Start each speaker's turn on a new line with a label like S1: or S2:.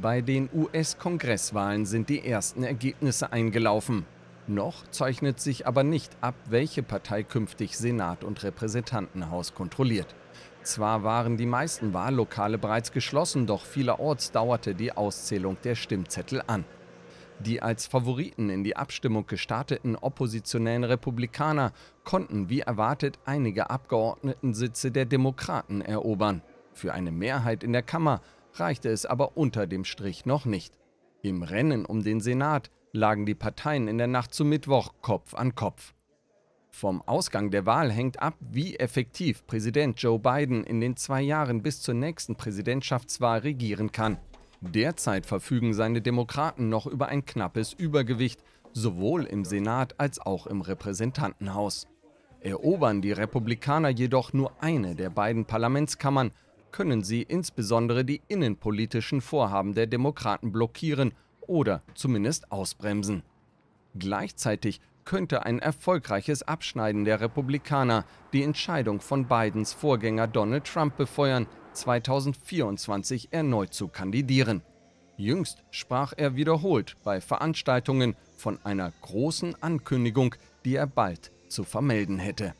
S1: Bei den US-Kongresswahlen sind die ersten Ergebnisse eingelaufen. Noch zeichnet sich aber nicht ab, welche Partei künftig Senat und Repräsentantenhaus kontrolliert. Zwar waren die meisten Wahllokale bereits geschlossen, doch vielerorts dauerte die Auszählung der Stimmzettel an. Die als Favoriten in die Abstimmung gestarteten oppositionellen Republikaner konnten wie erwartet einige Abgeordnetensitze der Demokraten erobern. Für eine Mehrheit in der Kammer reichte es aber unter dem Strich noch nicht. Im Rennen um den Senat lagen die Parteien in der Nacht zu Mittwoch Kopf an Kopf. Vom Ausgang der Wahl hängt ab, wie effektiv Präsident Joe Biden in den zwei Jahren bis zur nächsten Präsidentschaftswahl regieren kann. Derzeit verfügen seine Demokraten noch über ein knappes Übergewicht, sowohl im Senat als auch im Repräsentantenhaus. Erobern die Republikaner jedoch nur eine der beiden Parlamentskammern, können sie insbesondere die innenpolitischen Vorhaben der Demokraten blockieren oder zumindest ausbremsen. Gleichzeitig könnte ein erfolgreiches Abschneiden der Republikaner die Entscheidung von Bidens Vorgänger Donald Trump befeuern, 2024 erneut zu kandidieren. Jüngst sprach er wiederholt bei Veranstaltungen von einer großen Ankündigung, die er bald zu vermelden hätte.